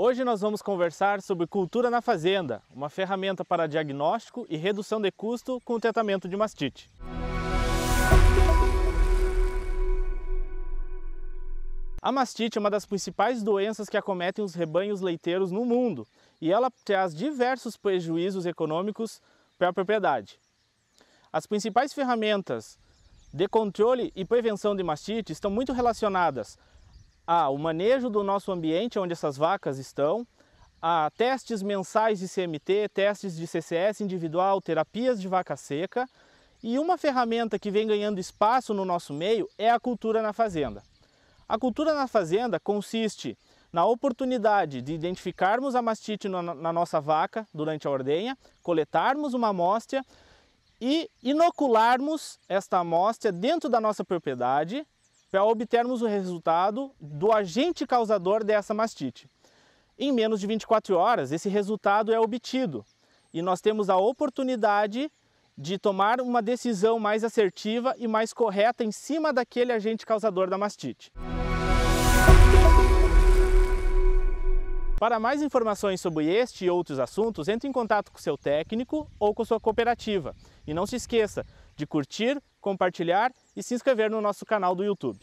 Hoje nós vamos conversar sobre cultura na fazenda, uma ferramenta para diagnóstico e redução de custo com o tratamento de mastite. A mastite é uma das principais doenças que acometem os rebanhos leiteiros no mundo e ela traz diversos prejuízos econômicos para a propriedade. As principais ferramentas de controle e prevenção de mastite estão muito relacionadas a o manejo do nosso ambiente onde essas vacas estão, a testes mensais de CMT, testes de CCS individual, terapias de vaca seca. E uma ferramenta que vem ganhando espaço no nosso meio é a cultura na fazenda. A cultura na fazenda consiste na oportunidade de identificarmos a mastite na nossa vaca durante a ordenha, coletarmos uma amostra e inocularmos esta amostra dentro da nossa propriedade para obtermos o resultado do agente causador dessa mastite. Em menos de 24 horas, esse resultado é obtido e nós temos a oportunidade de tomar uma decisão mais assertiva e mais correta em cima daquele agente causador da mastite. Para mais informações sobre este e outros assuntos, entre em contato com seu técnico ou com sua cooperativa. E não se esqueça de curtir, compartilhar e se inscrever no nosso canal do YouTube.